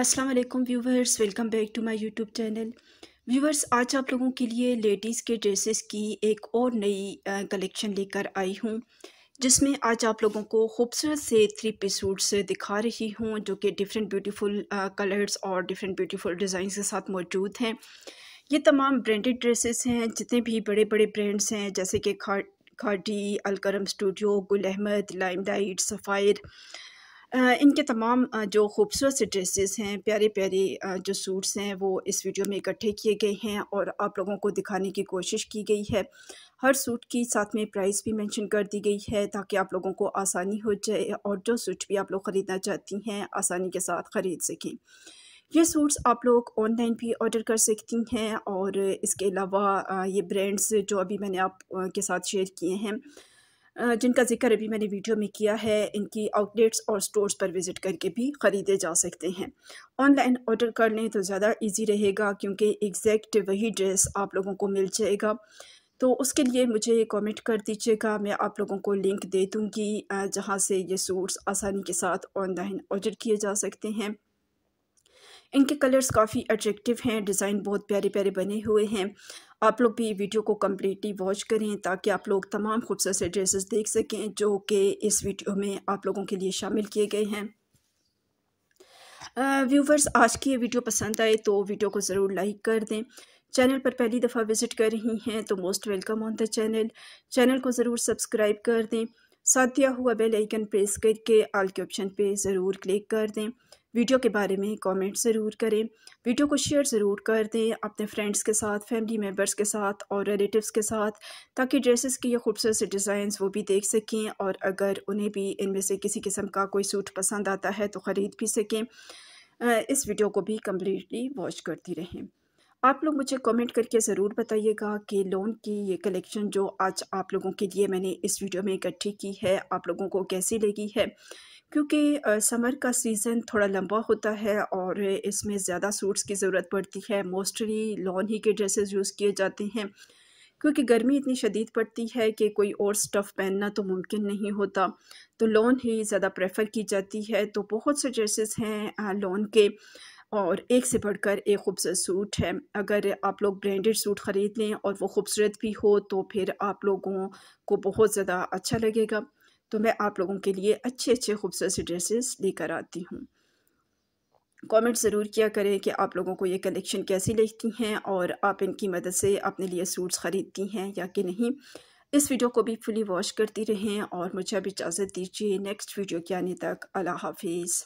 अस्सलाम वालेकुम viewers welcome back to my YouTube channel viewers आज आप लोगों के लिए लेडीज़ के ड्रेसेस की एक और नई कलेक्शन लेकर आई हूँ जिसमें आज आप लोगों को खूबसूरत से थ्री पी सूट्स दिखा रही हूँ जो कि डिफरेंट ब्यूटीफुल कलर्स और डिफरेंट ब्यूटीफुल डिज़ाइन के साथ मौजूद हैं ये तमाम ब्रांडेड ड्रेसेस हैं जितने भी बड़े बड़े ब्रांड्स हैं जैसे कि खा खाटी अलकरम स्टूडियो गुल अहमद लाइम लाइट सफ़ायर इनके तमाम जो खूबसूरत से ड्रेसेस हैं प्यारे प्यारे जो सूट्स हैं वो इस वीडियो में इकट्ठे किए गए हैं और आप लोगों को दिखाने की कोशिश की गई है हर सूट की साथ में प्राइस भी मेंशन कर दी गई है ताकि आप लोगों को आसानी हो जाए और जो सूट भी आप लोग ख़रीदना चाहती हैं आसानी के साथ ख़रीद सकें ये सूट्स आप लोग ऑनलाइन भी ऑर्डर कर सकती हैं और इसके अलावा ये ब्रांड्स जो अभी मैंने आप के साथ शेयर किए हैं जिनका जिक्र अभी मैंने वीडियो में किया है इनकी आउटलेट्स और स्टोर्स पर विज़िट करके भी ख़रीदे जा सकते हैं ऑनलाइन ऑर्डर कर लें तो ज़्यादा इजी रहेगा क्योंकि एग्जैक्ट वही ड्रेस आप लोगों को मिल जाएगा तो उसके लिए मुझे कमेंट कर दीजिएगा मैं आप लोगों को लिंक दे दूँगी जहाँ से ये सूट्स आसानी के साथ ऑनलाइन ऑर्डर किए जा सकते हैं इनके कलर्स काफ़ी अट्रैक्टिव हैं डिज़ाइन बहुत प्यारे प्यारे बने हुए हैं आप लोग भी वीडियो को कम्प्लीटली वॉच करें ताकि आप लोग तमाम खूबसूरत से ड्रेसेस देख सकें जो कि इस वीडियो में आप लोगों के लिए शामिल किए गए हैं व्यूवर्स आज की ये वीडियो पसंद आए तो वीडियो को ज़रूर लाइक कर दें चैनल पर पहली दफ़ा विज़िट कर रही हैं तो most welcome on the channel channel को ज़रूर सब्सक्राइब कर दें साथ दिया हुआ बेल आइकन प्रेस करके आल के ऑप्शन पे ज़रूर क्लिक कर दें वीडियो के बारे में कमेंट ज़रूर करें वीडियो को शेयर ज़रूर कर दें अपने फ्रेंड्स के साथ फैमिली मेम्बर्स के साथ और रिलेटिव्स के साथ ताकि ड्रेसेस के ये खूबसूरत से डिज़ाइंस वो भी देख सकें और अगर उन्हें भी इनमें से किसी किस्म का कोई सूट पसंद आता है तो ख़रीद भी सकें इस वीडियो को भी कम्प्लीटली वॉच करती रहें आप लोग मुझे कमेंट करके ज़रूर बताइएगा कि लोन की ये कलेक्शन जो आज आप लोगों के लिए मैंने इस वीडियो में इकट्ठी की है आप लोगों को कैसी लगी है क्योंकि समर का सीज़न थोड़ा लंबा होता है और इसमें ज़्यादा सूट्स की ज़रूरत पड़ती है मोस्टली लॉन ही के ड्रेसेस यूज़ किए जाते हैं क्योंकि गर्मी इतनी शदीद पड़ती है कि कोई और स्टफ़ पहनना तो मुमकिन नहीं होता तो लॉन ही ज़्यादा प्रेफर की जाती है तो बहुत से ड्रेसेस हैं लॉन के और एक से बढ़कर एक खूबसूरत सूट है अगर आप लोग ब्रांडेड सूट ख़रीद लें और वो खूबसूरत भी हो तो फिर आप लोगों को बहुत ज़्यादा अच्छा लगेगा तो मैं आप लोगों के लिए अच्छे अच्छे खूबसूरत से ड्रेसेस लेकर आती हूँ कमेंट ज़रूर किया करें कि आप लोगों को ये कलेक्शन कैसी लगती हैं और आप इनकी मदद से अपने लिए सूट्स ख़रीदती हैं या कि नहीं इस वीडियो को भी फुली वॉश करती रहें और मुझे अब इजाज़त दीजिए नेक्स्ट वीडियो के आने तक अल्लाह हाफिज़